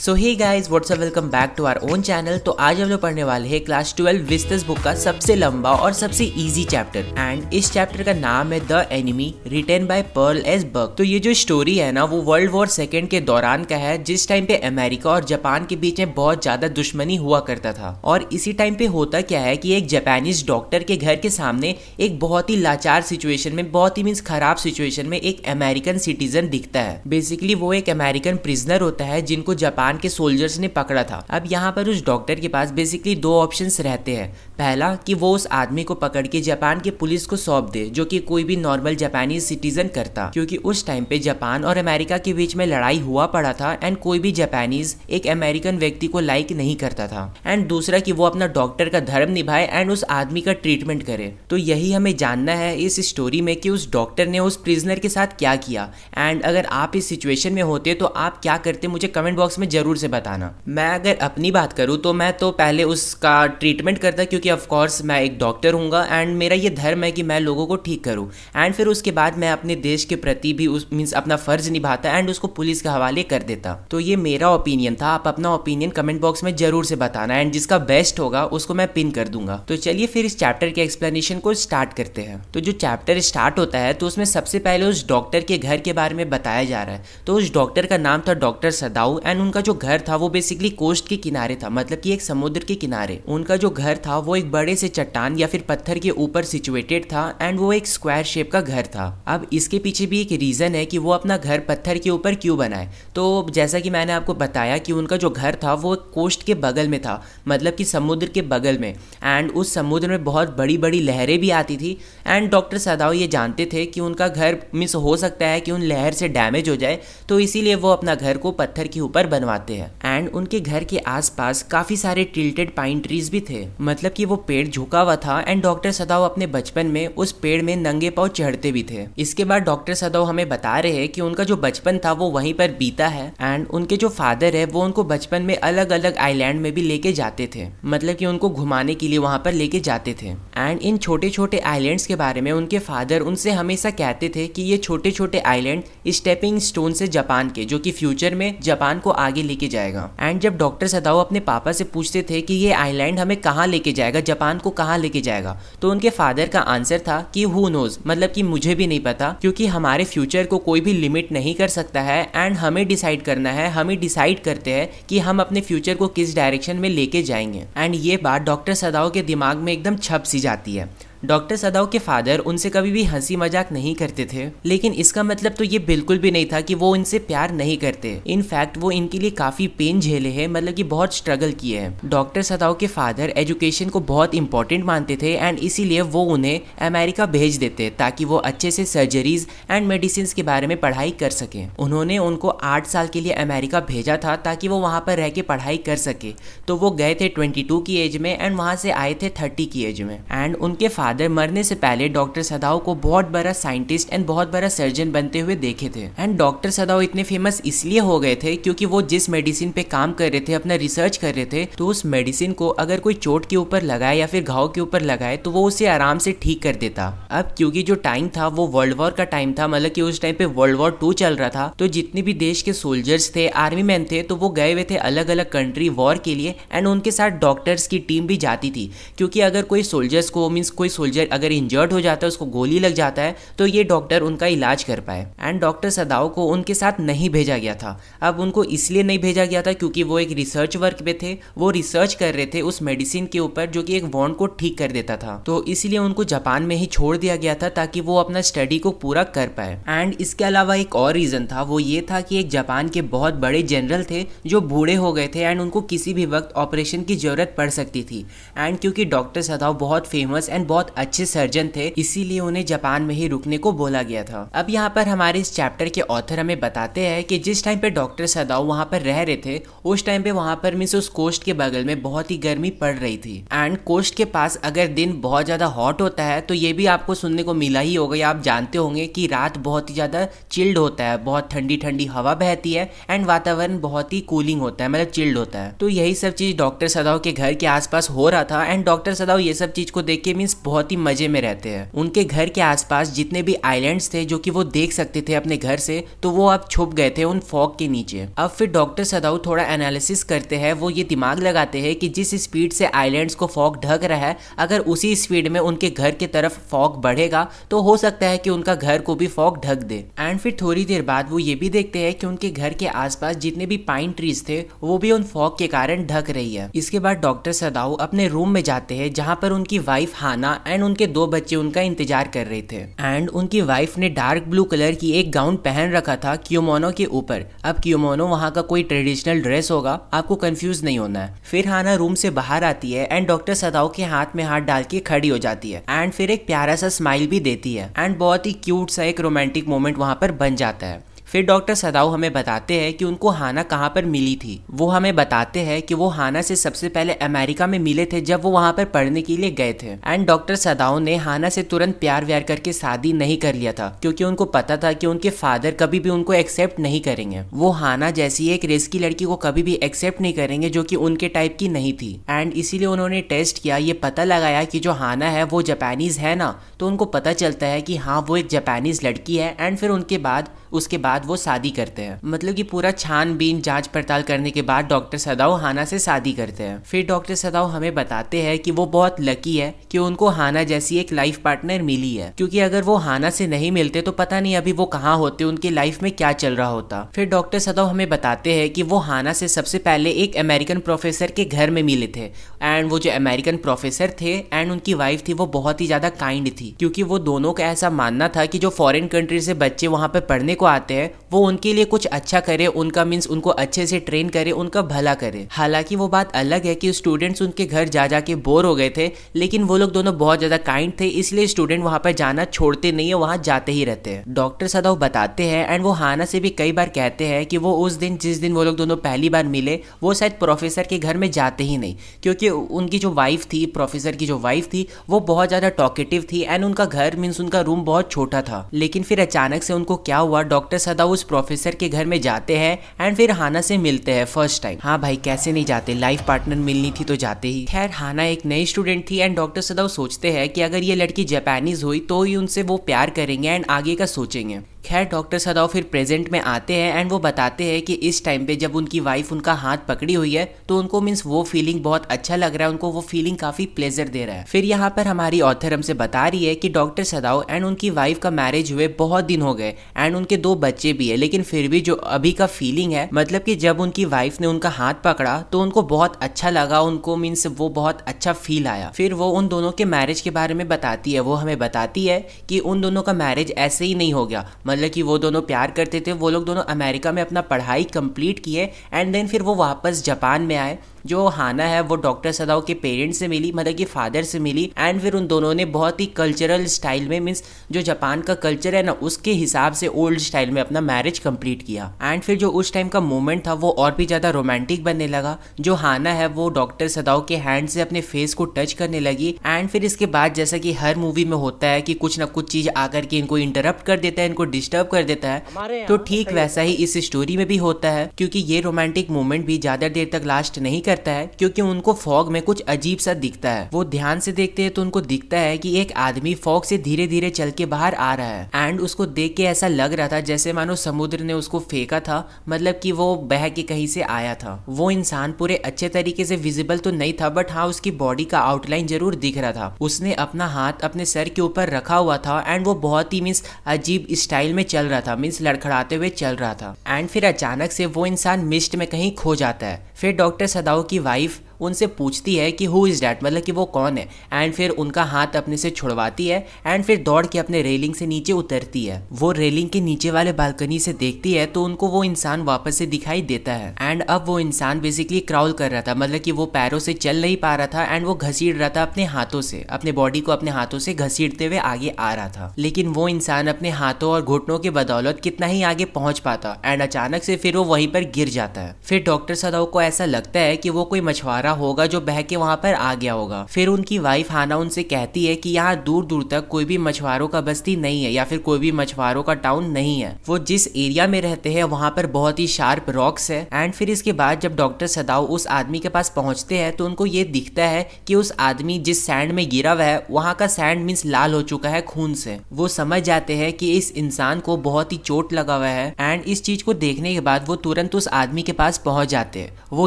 so hi guys what's up welcome back to our own channel तो आज हम लोग पढ़ने वाले हैं क्लास ट्वेल्व विस्तस बुक का सबसे लंबा और सबसे इजी चैप्टर एंड इस चैप्टर का नाम है the enemy written by Pearl S Buck तो ये जो स्टोरी है ना वो वर्ल्ड वॉर सेकेंड के दौरान का है जिस टाइम पे अमेरिका और जापान के बीच में बहुत ज्यादा दुश्मनी हुआ करता था और इसी टाइम पे होता क्या है की एक जापानीज डॉक्टर के घर के सामने एक बहुत ही लाचार सिचुएशन में बहुत ही मीन खराब सिचुएशन में एक अमेरिकन सिटीजन दिखता है बेसिकली वो एक अमेरिकन प्रिजनर होता है जिनको जापान जापान के सोल्जर्स ने पकड़ा था अब यहाँ पर उस डॉक्टर के पास बेसिकली दो ऑप्शन रहते हैं पहला कि वो उस आदमी को पकड़ के जापान के पुलिस को सौंप दे जो कि कोई भी नॉर्मल जापानीज सिटीजन करता क्योंकि उस टाइम पे जापान और अमेरिका के बीच में लड़ाई हुआ पड़ा था एंड कोई भी जापानीज एक अमेरिकन व्यक्ति को लाइक नहीं करता था एंड दूसरा कि वो अपना डॉक्टर का धर्म निभाए एंड उस आदमी का ट्रीटमेंट करे तो यही हमें जानना है इस स्टोरी में कि उस डॉक्टर ने उस प्रिजनर के साथ क्या किया एंड अगर आप इस सिचुएशन में होते तो आप क्या करते मुझे कमेंट बॉक्स में ज़रूर से बताना मैं अगर अपनी बात करूँ तो मैं तो पहले उसका ट्रीटमेंट करता क्योंकि ऑफकोर्स मैं एक डॉक्टर हूँ एंड मेरा ये धर्म है कि मैं लोगों को ठीक करूँ एंड फिर उसके बाद मैं अपने देश के प्रति भी उस मीन्स अपना फ़र्ज़ निभाता एंड उसको पुलिस के हवाले कर देता तो ये मेरा ओपिनियन था आप अपना ओपिनियन कमेंट बॉक्स में ज़रूर से बताना एंड जिसका बेस्ट होगा उसको मैं पिन कर दूंगा तो चलिए फिर इस चैप्टर के एक्सप्लेनेशन को स्टार्ट करते हैं तो जो चैप्टर स्टार्ट होता है तो उसमें सबसे पहले उस डॉक्टर के घर के बारे में बताया जा रहा है तो उस डॉक्टर का नाम था डॉक्टर सदाऊ एंड उनका उनका जो घर था वो बेसिकली कोस्ट के किनारे था मतलब कि एक समुद्र के किनारे उनका जो घर था वो एक बड़े से चट्टान या फिर पत्थर के ऊपर सिचुएटेड था एंड वो एक स्क्वायर शेप का घर था अब इसके पीछे भी एक रीज़न है कि वो अपना घर पत्थर के ऊपर क्यों बनाए तो जैसा कि मैंने आपको बताया कि उनका जो घर था वो कोस्ट के बगल में था मतलब कि समुद्र के बगल में एंड उस समुद्र में बहुत बड़ी बड़ी लहरें भी आती थी एंड डॉक्टर सदाव ये जानते थे कि उनका घर मिस हो सकता है कि उन लहर से डैमेज हो जाए तो इसीलिए वो अपना घर को पत्थर के ऊपर बनवा आते हैं एंड उनके घर के आसपास काफी सारे टिल्टेड पाइन ट्रीज भी थे मतलब कि वो पेड़ झुका हुआ था एंड डॉक्टर सदाव अपने बचपन में उस पेड़ में नंगे पाव चढ़ते भी थे इसके बाद डॉक्टर सदाव हमें बता रहे हैं कि उनका जो बचपन था वो वहीं पर बीता है एंड उनके जो फादर है वो उनको बचपन में अलग अलग आईलैंड में भी लेके जाते थे मतलब कि उनको घुमाने के लिए वहाँ पर लेके जाते थे एंड इन छोटे छोटे आइलैंड्स के बारे में उनके फादर उनसे हमेशा कहते थे कि ये छोटे छोटे आइलैंड स्टेपिंग स्टोन से जापान के जो कि फ्यूचर में जापान को आगे आगे लेके जाएगा एंड जब डॉक्टर सदाओ अपने पापा से पूछते थे कि ये आइलैंड हमें कहाँ लेके जाएगा जापान को कहाँ लेके जाएगा तो उनके फादर का आंसर था कि हु नोज मतलब कि मुझे भी नहीं पता क्योंकि हमारे फ्यूचर को कोई भी लिमिट नहीं कर सकता है एंड हमें डिसाइड करना है हमें डिसाइड करते हैं कि हम अपने फ्यूचर को किस डायरेक्शन में लेके जाएंगे एंड ये बात डॉक्टर सदाओ के दिमाग में एकदम छप सी जाती है डॉक्टर सदाओ के फादर उनसे कभी भी हंसी मजाक नहीं करते थे लेकिन इसका मतलब तो ये बिल्कुल भी नहीं था कि वो इनसे प्यार नहीं करते इनफैक्ट वो इनके लिए काफी पेन झेले हैं मतलब कि बहुत स्ट्रगल किए हैं डॉक्टर सदाओ के फादर एजुकेशन को बहुत इंपॉर्टेंट मानते थे एंड इसीलिए वो उन्हें अमेरिका भेज देते ताकि वो अच्छे से सर्जरीज एंड मेडिसिन के बारे में पढ़ाई कर सके उन्होंने उनको आठ साल के लिए अमेरिका भेजा था ताकि वो वहाँ पर रह के पढ़ाई कर सके तो वो गए थे ट्वेंटी की एज में एंड वहाँ से आए थे थर्टी की एज में एंड उनके फादर फादर मरने से पहले डॉक्टर सदाओ को बहुत बड़ा साइंटिस्ट एंड बहुत बड़ा सर्जन बनते हुए देखे थे एंड डॉक्टर सदाओ इतने फेमस इसलिए हो गए थे क्योंकि वो जिस मेडिसिन पे काम कर रहे थे अपना रिसर्च कर रहे थे तो उस मेडिसिन को अगर कोई चोट के ऊपर लगाए या फिर घाव के ऊपर लगाए तो वो उसे आराम से ठीक कर देता अब क्योंकि जो टाइम था वो वर्ल्ड वॉर का टाइम था मतलब की उस टाइम पे वर्ल्ड वॉर टू चल रहा था तो जितने भी देश के सोल्जर्स थे आर्मी मैन थे तो वो गए हुए थे अलग अलग कंट्री वॉर के लिए एंड उनके साथ डॉक्टर्स की टीम भी जाती थी क्योंकि अगर कोई सोल्जर्स को मीन्स कोई सोल्जर अगर इंजर्ड हो जाता है उसको गोली लग जाता है तो ये डॉक्टर उनका इलाज कर पाए एंड डॉक्टर सदाओ को उनके साथ नहीं भेजा गया था अब उनको इसलिए नहीं भेजा गया था क्योंकि वो एक रिसर्च वर्क पे थे वो रिसर्च कर रहे थे उस मेडिसिन के ऊपर जो कि एक वॉन्ड को ठीक कर देता था तो इसलिए उनको जापान में ही छोड़ दिया गया था ताकि वो अपना स्टडी को पूरा कर पाए एंड इसके अलावा एक और रीज़न था वो ये था कि एक जापान के बहुत बड़े जनरल थे जो बूढ़े हो गए थे एंड उनको किसी भी वक्त ऑपरेशन की ज़रूरत पड़ सकती थी एंड क्योंकि डॉक्टर सदाव बहुत फेमस एंड बहुत अच्छे सर्जन थे इसीलिए उन्हें जापान में ही रुकने को बोला गया था अब यहाँ पर हमारे इस चैप्टर के ऑथर हमें बताते हैं कि जिस टाइम पे डॉक्टर सदाओ वहाँ पर रह रहे थे उस टाइम पे वहाँ पर मीन्स उस कोस्ट के बगल में बहुत ही गर्मी पड़ रही थी एंड कोस्ट के पास अगर दिन बहुत ज्यादा हॉट होता है तो ये भी आपको सुनने को मिला ही होगा या आप जानते होंगे कि रात बहुत ही ज्यादा चिल्ड होता है बहुत ठंडी ठंडी हवा बहती है एंड वातावरण बहुत ही कूलिंग होता है मतलब चिल्ड होता है तो यही सब चीज डॉक्टर सदाओ के घर के आसपास हो रहा था एंड डॉक्टर सदाओ ये सब चीज को देख के मीन्स बहुत बहुत ही मजे में रहते हैं उनके घर के आसपास जितने भी आइलैंड्स थे जो कि वो देख सकते थे अपने घर से तो वो अब छुप गए थे उन फॉग के नीचे अब फिर डॉक्टर सदाऊ थोड़ा एनालिसिस करते हैं वो ये दिमाग लगाते हैं कि जिस स्पीड से आइलैंड्स को फॉग ढक रहा है अगर उसी स्पीड में उनके घर की तरफ फॉग बढ़ेगा तो हो सकता है कि उनका घर को भी फॉग ढक दे एंड फिर थोड़ी देर बाद वो ये भी देखते हैं कि उनके घर के आसपास जितने भी पाइन ट्रीज थे वो भी उन फॉग के कारण ढक रही है इसके बाद डॉक्टर सदाऊ अपने रूम में जाते हैं जहाँ पर उनकी वाइफ हाना एंड उनके दो बच्चे उनका इंतजार कर रहे थे एंड उनकी वाइफ ने डार्क ब्लू कलर की एक गाउन पहन रखा था क्यूमोनो के ऊपर अब क्यूमोनो वहाँ का कोई ट्रेडिशनल ड्रेस होगा आपको कंफ्यूज नहीं होना है फिर हाना रूम से बाहर आती है एंड डॉक्टर सदाओ के हाथ में हाथ डाल के खड़ी हो जाती है एंड फिर एक प्यारा सा स्माइल भी देती है एंड बहुत ही क्यूट सा एक रोमांटिक मोमेंट वहाँ पर बन जाता है फिर डॉक्टर सदाऊ हमें बताते हैं कि उनको हाना कहाँ पर मिली थी वो हमें बताते हैं कि वो हाना से सबसे पहले अमेरिका में मिले थे जब वो वहाँ पर पढ़ने के लिए गए थे एंड डॉक्टर सदाऊ ने हाना से तुरंत प्यार व्यार करके शादी नहीं कर लिया था क्योंकि उनको पता था कि उनके फादर कभी भी उनको एक्सेप्ट नहीं करेंगे वो हाना जैसी एक रिस्की लड़की को कभी भी एक्सेप्ट नहीं करेंगे जो की उनके टाइप की नहीं थी एंड इसीलिए उन्होंने टेस्ट किया ये पता लगाया कि जो हाना है वो जापानीज है ना तो उनको पता चलता है कि हाँ वो एक जापानीज लड़की है एंड फिर उनके बाद उसके बाद वो शादी करते हैं मतलब कि पूरा छानबीन जांच पड़ताल करने के बाद डॉक्टर सदाओ हाना से शादी करते हैं फिर डॉक्टर सदाओ हमें बताते हैं कि वो बहुत लकी है कि उनको हाना जैसी एक लाइफ पार्टनर मिली है क्योंकि अगर वो हाना से नहीं मिलते तो पता नहीं अभी वो कहाँ होते उनकी लाइफ में क्या चल रहा होता फिर डॉक्टर सदाओ हमें बताते हैं कि वो हाना से सबसे पहले एक अमेरिकन प्रोफेसर के घर में मिले थे एंड वो जो अमेरिकन प्रोफेसर थे एंड उनकी वाइफ थी वो बहुत ही ज़्यादा काइंड थी क्योंकि वो दोनों का ऐसा मानना था कि जो फॉरेन कंट्री से बच्चे वहाँ पर पढ़ने को आते हैं वो उनके लिए कुछ अच्छा करे उनका मीन्स उनको अच्छे से ट्रेन करे उनका भला करे हालांकि वो बात अलग है कि स्टूडेंट्स उनके घर जा जा के बोर हो गए थे लेकिन वो लोग दोनों बहुत ज़्यादा काइंड थे इसलिए स्टूडेंट वहाँ पर जाना छोड़ते नहीं है वहाँ जाते ही रहते हैं डॉक्टर सदाव बताते हैं एंड वो हाना से भी कई बार कहते हैं कि वो उस दिन जिस दिन वो लोग दोनों पहली बार मिले वो शायद प्रोफेसर के घर में जाते ही नहीं क्योंकि उनकी जो वाइफ थी प्रोफेसर की जो वाइफ थी वो बहुत ज़्यादा टॉकेटिव थी एंड उनका घर मीन्स उनका रूम बहुत छोटा था लेकिन फिर अचानक से उनको क्या हुआ डॉक्टर सदा उस प्रोफेसर के घर में जाते हैं एंड फिर हाना से मिलते हैं फर्स्ट टाइम हाँ भाई कैसे नहीं जाते लाइफ पार्टनर मिलनी थी तो जाते ही खैर हाना एक नई स्टूडेंट थी एंड डॉक्टर सदाव सोचते हैं कि अगर ये लड़की जापानीज हुई तो ही उनसे वो प्यार करेंगे एंड आगे का सोचेंगे खैर डॉक्टर सदाव फिर प्रेजेंट में आते हैं एंड वो बताते हैं कि इस टाइम पे जब उनकी वाइफ उनका हाथ पकड़ी हुई है तो उनको मीन्स वो फीलिंग बहुत अच्छा लग रहा है उनको वो फीलिंग काफी प्लेजर दे रहा है फिर यहाँ पर हमारी ऑथर हमसे बता रही है कि डॉक्टर सदाव एंड उनकी वाइफ का मैरिज हुए बहुत दिन हो गए एंड उनके दो बच्चे भी है लेकिन फिर भी जो अभी का फीलिंग है मतलब की जब उनकी वाइफ ने उनका हाथ पकड़ा तो उनको बहुत अच्छा लगा उनको मीन्स वो बहुत अच्छा फील आया फिर वो उन दोनों के मैरिज के बारे में बताती है वो हमें बताती है कि उन दोनों का मैरिज ऐसे ही नहीं हो गया मतलब कि वो दोनों प्यार करते थे वो लोग दोनों अमेरिका में अपना पढ़ाई कंप्लीट किए एंड देन फिर वो वापस जापान में आए जो हाना है वो डॉक्टर सदाओ के पेरेंट्स से मिली मतलब कि फादर से मिली एंड फिर उन दोनों ने बहुत ही कल्चरल स्टाइल में मीन्स जो जापान का कल्चर है ना उसके हिसाब से ओल्ड स्टाइल में अपना मैरिज कंप्लीट किया एंड फिर जो उस टाइम का मोमेंट था वो और भी ज़्यादा रोमांटिक बनने लगा जो हाना है वो डॉक्टर सदाओ के हैंड से अपने फेस को टच करने लगी एंड फिर इसके बाद जैसा कि हर मूवी में होता है कि कुछ ना कुछ चीज़ आकर के इनको इंटरप्ट कर देता है इनको डिस्टर्ब कर देता है तो, तो ठीक वैसा ही इस स्टोरी में भी होता है क्योंकि ये रोमांटिक मोमेंट भी ज़्यादा देर तक लास्ट नहीं कर करता है क्योंकि उनको फॉग में कुछ अजीब सा दिखता है वो ध्यान से देखते हैं तो उनको दिखता है कि एक आदमी फॉग से धीरे धीरे चल के बाहर आ रहा है एंड उसको देख के ऐसा लग रहा था जैसे मानो समुद्र ने उसको फेंका था मतलब कि वो बह के कहीं से आया था वो इंसान पूरे अच्छे तरीके से विजिबल तो नहीं था बट हाँ उसकी बॉडी का आउटलाइन जरूर दिख रहा था उसने अपना हाथ अपने सर के ऊपर रखा हुआ था एंड वो बहुत ही मीन्स अजीब स्टाइल में चल रहा था मीन्स लड़खड़ाते हुए चल रहा था एंड फिर अचानक से वो इंसान मिस्ट में कहीं खो जाता है फिर डॉक्टर सदाउ की वाइफ उनसे पूछती है कि हु इज़ डैट मतलब कि वो कौन है एंड फिर उनका हाथ अपने से छुड़वाती है एंड फिर दौड़ के अपने रेलिंग से नीचे उतरती है वो रेलिंग के नीचे वाले बालकनी से देखती है तो उनको वो इंसान वापस से दिखाई देता है एंड अब वो इंसान बेसिकली क्राउल कर रहा था मतलब कि वो पैरों से चल नहीं पा रहा था एंड वो घसीट रहा था अपने हाथों से अपने बॉडी को अपने हाथों से घसीटते हुए आगे आ रहा था लेकिन वो इंसान अपने हाथों और घुटनों के बदौलत कितना ही आगे पहुंच पाता एंड अचानक से फिर वो वहीं पर गिर जाता है फिर डॉक्टर सदाओ को ऐसा लगता है कि वो कोई मछुआरा होगा जो बह के वहाँ पर आ गया होगा फिर उनकी वाइफ हाना उनसे कहती है कि यहाँ दूर दूर तक कोई भी मछुआरों का बस्ती नहीं है या फिर कोई भी मछुआरों का टाउन नहीं है वो जिस एरिया में रहते हैं वहाँ पर बहुत ही शार्प रॉक्स है एंड फिर इसके बाद जब डॉक्टर सदाओ उस आदमी के पास पहुंचते हैं तो उनको ये दिखता है कि उस आदमी जिस सैंड में गिरा हुआ है वहाँ का सैंड मीन्स लाल हो चुका है खून से वो समझ जाते हैं कि इस इंसान को बहुत ही चोट लगा हुआ है एंड इस चीज को देखने के बाद वो तुरंत उस आदमी के पास पहुंच जाते हैं वो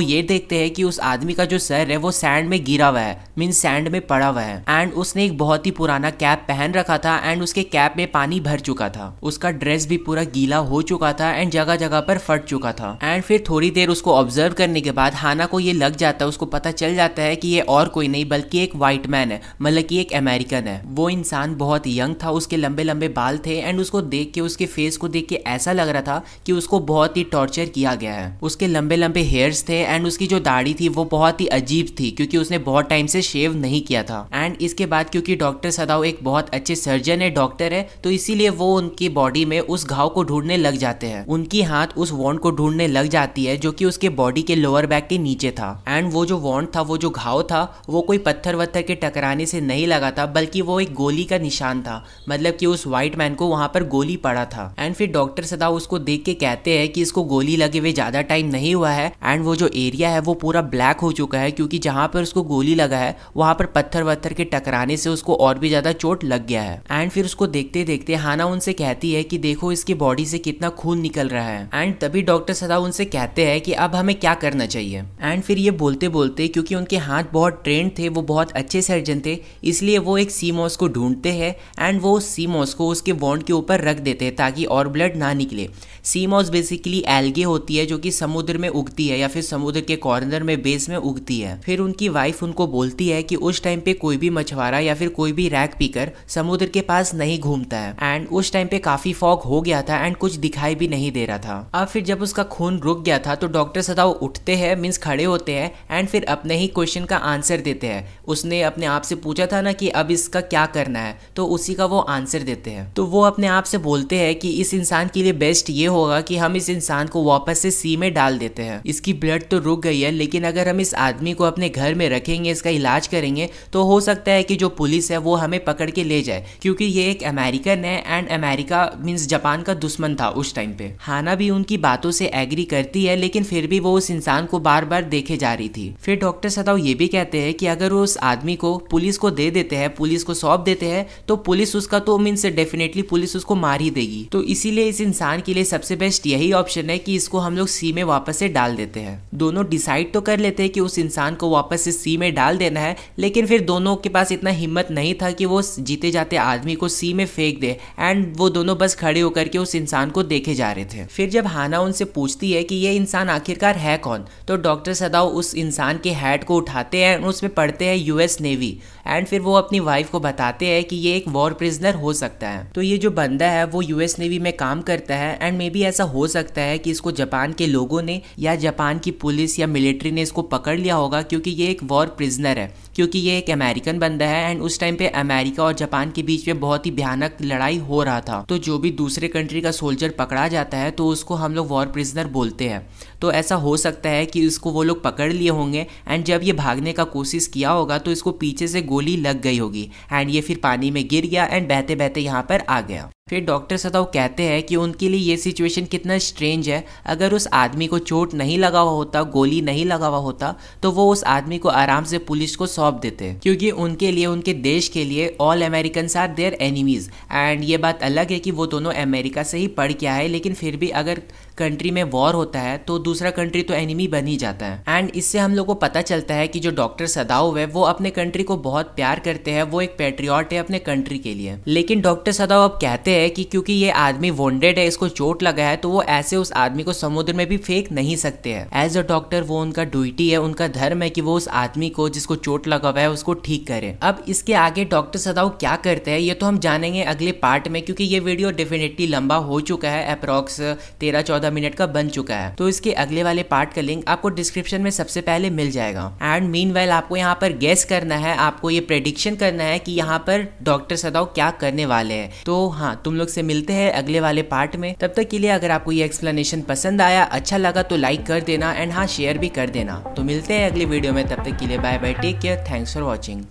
ये देखते हैं कि उस आदमी का का जो सर है वो सैंड में गिरा हुआ है मीन सैंड में पड़ा हुआ है एंड उसने एक बहुत ही पुराना कैप पहन रखा था एंड उसके कैप में पानी भर चुका था उसका ड्रेस भी पूरा गीला हो चुका था एंड जगह जगह पर फट चुका था एंड फिर थोड़ी देर उसको ऑब्जर्व करने के बाद हाना को ये लग जाता है उसको पता चल जाता है कि ये और कोई नहीं बल्कि एक व्हाइट मैन है मतलब की एक अमेरिकन है वो इंसान बहुत यंग था उसके लंबे लंबे बाल थे एंड उसको देख के उसके फेस को देख के ऐसा लग रहा था कि उसको बहुत ही टॉर्चर किया गया है उसके लंबे लंबे हेयर्स थे एंड उसकी जो दाढ़ी थी वो बहुत बहुत ही अजीब थी क्योंकि उसने बहुत टाइम से शेव नहीं किया था एंड इसके बाद क्योंकि डॉक्टर सदाओ एक बहुत अच्छे सर्जन है डॉक्टर है तो इसीलिए वो उनकी बॉडी में उस घाव को ढूंढने लग जाते हैं उनकी हाथ उस वॉन्ड को ढूंढने लग जाती है जो की उसके बॉडी के लोअर बैक के नीचे था एंड वो जो वॉन्ड था वो जो घाव था वो कोई पत्थर वत्थर के टकराने से नहीं लगा था बल्कि वो एक गोली का निशान था मतलब कि उस व्हाइट मैन को वहां पर गोली पड़ा था एंड फिर डॉक्टर सदाओ उसको देख के कहते हैं कि इसको गोली लगे हुए ज्यादा टाइम नहीं हुआ है एंड वो जो एरिया है वो पूरा ब्लैक हो चुका चुका है क्योंकि जहां पर उसको गोली लगा है वहां पर पत्थर वत्थर के टकराने से उसको और भी ज़्यादा चोट लग गया है एंड फिर उसको देखते देखते हाना उनसे कहती है कि देखो इसकी बॉडी से कितना खून निकल रहा है एंड तभी डॉक्टर सदा उनसे कहते हैं कि अब हमें क्या करना चाहिए एंड फिर ये बोलते बोलते क्योंकि उनके हाथ बहुत ट्रेंड थे वो बहुत अच्छे सर्जन थे इसलिए वो एक सी मॉस को ढूंढते हैं एंड वो सी मॉस को उसके बॉन्ड के ऊपर रख देते हैं ताकि और ब्लड ना निकले सी मॉस बेसिकली एल्गे होती है जो कि समुद्र में उगती है या फिर समुद्र के कॉर्नर में बेस में उग सूखती है फिर उनकी वाइफ उनको बोलती है कि उस टाइम पे कोई भी मछुआरा या फिर कोई भी रैक पीकर समुद्र के पास नहीं घूमता है एंड उस टाइम पे काफी फॉग हो गया था एंड कुछ दिखाई भी नहीं दे रहा था अब फिर जब उसका खून रुक गया था तो डॉक्टर सदाव उठते हैं मीन्स खड़े होते हैं एंड फिर अपने ही क्वेश्चन का आंसर देते हैं उसने अपने आप से पूछा था ना कि अब इसका क्या करना है तो उसी का वो आंसर देते हैं तो वो अपने आप से बोलते हैं कि इस इंसान के लिए बेस्ट ये होगा कि हम इस इंसान को वापस से सी में डाल देते हैं इसकी ब्लड तो रुक गई है लेकिन अगर हम इस आदमी को अपने घर में रखेंगे इसका इलाज करेंगे तो हो सकता है कि जो पुलिस है वो हमें पकड़ के ले जाए क्योंकि ये एक अमेरिकन है एंड अमेरिका मीन्स जापान का दुश्मन था उस टाइम पे हाना भी उनकी बातों से एग्री करती है लेकिन फिर भी वो उस इंसान को बार बार देखे जा रही थी फिर डॉक्टर सदाव ये भी कहते हैं कि अगर वो उस आदमी को पुलिस को दे देते हैं पुलिस को सौंप देते हैं तो पुलिस उसका तो मीन्स डेफिनेटली पुलिस उसको मार ही देगी तो इसीलिए इस इंसान के लिए सबसे बेस्ट यही ऑप्शन है कि इसको हम लोग सी में वापस से डाल देते हैं दोनों डिसाइड तो कर लेते हैं कि उस उस इंसान को वापस इस सी में डाल देना है लेकिन फिर दोनों के पास इतना हिम्मत नहीं था कि वो जीते जाते आदमी को सी में फेंक दे एंड वो दोनों बस खड़े होकर के उस इंसान को देखे जा रहे थे फिर जब हाना उनसे पूछती है कि ये इंसान आखिरकार है कौन तो डॉक्टर सदाओ उस इंसान के हैट को उठाते हैं और उसमें पढ़ते हैं यूएस नेवी एंड फिर वो अपनी वाइफ को बताते हैं कि ये एक वॉर प्रिजनर हो सकता है तो ये जो बंदा है वो यूएस नेवी में काम करता है एंड मे बी ऐसा हो सकता है कि इसको जापान के लोगों ने या जापान की पुलिस या मिलिट्री ने इसको पकड़ लिया होगा क्योंकि ये एक वॉर प्रिजनर है क्योंकि ये एक अमेरिकन बंदा है एंड उस टाइम पे अमेरिका और जापान के बीच में बहुत ही भयानक लड़ाई हो रहा था तो जो भी दूसरे कंट्री का सोल्जर पकड़ा जाता है तो उसको हम लोग वॉर प्रिजनर बोलते हैं तो ऐसा हो सकता है कि इसको वो लोग पकड़ लिए होंगे एंड जब ये भागने का कोशिश किया होगा तो इसको पीछे से गोली लग गई होगी एंड ये फिर पानी में गिर गया एंड बहते बहते यहाँ पर आ गया फिर डॉक्टर सदाव कहते हैं कि उनके लिए ये सिचुएशन कितना स्ट्रेंज है अगर उस आदमी को चोट नहीं लगा हुआ होता गोली नहीं लगा हुआ होता तो वो उस आदमी को आराम से पुलिस को सौ सौंप देते हैं क्योंकि उनके लिए उनके देश के लिए all American are their enemies and ये बात अलग है कि वो दोनों अमेरिका से ही पढ़ के आए लेकिन फिर भी अगर कंट्री में वॉर होता है तो दूसरा कंट्री तो एनिमी बन ही जाता है एंड इससे हम लोग को पता चलता है कि जो डॉक्टर सदाओ है वो अपने कंट्री को बहुत प्यार करते हैं वो एक पेट्रियॉट है अपने कंट्री के लिए लेकिन डॉक्टर सदाओ अब कहते हैं कि क्योंकि ये आदमी वॉन्डेड है इसको चोट लगा है तो वो ऐसे उस आदमी को समुद्र में भी फेंक नहीं सकते हैं एज अ डॉक्टर वो उनका ड्यूटी है उनका धर्म है कि वो उस आदमी को जिसको चोट लगा हुआ है उसको ठीक करे अब इसके आगे डॉक्टर सदाओ क्या करते हैं ये तो हम जानेंगे अगले पार्ट में क्योंकि ये वीडियो डेफिनेटली लंबा हो चुका है अप्रोक्स तेरह चौदह चौदह मिनट का बन चुका है तो इसके अगले वाले पार्ट का लिंक आपको डिस्क्रिप्शन में सबसे पहले मिल जाएगा एंड मीन आपको यहाँ पर गेस करना है आपको ये प्रेडिक्शन करना है कि यहाँ पर डॉक्टर सदाव क्या करने वाले हैं तो हाँ तुम लोग से मिलते हैं अगले वाले पार्ट में तब तक के लिए अगर आपको ये एक्सप्लेनेशन पसंद आया अच्छा लगा तो लाइक कर देना एंड हाँ शेयर भी कर देना तो मिलते हैं अगले वीडियो में तब तक के लिए bye bye take care thanks for watching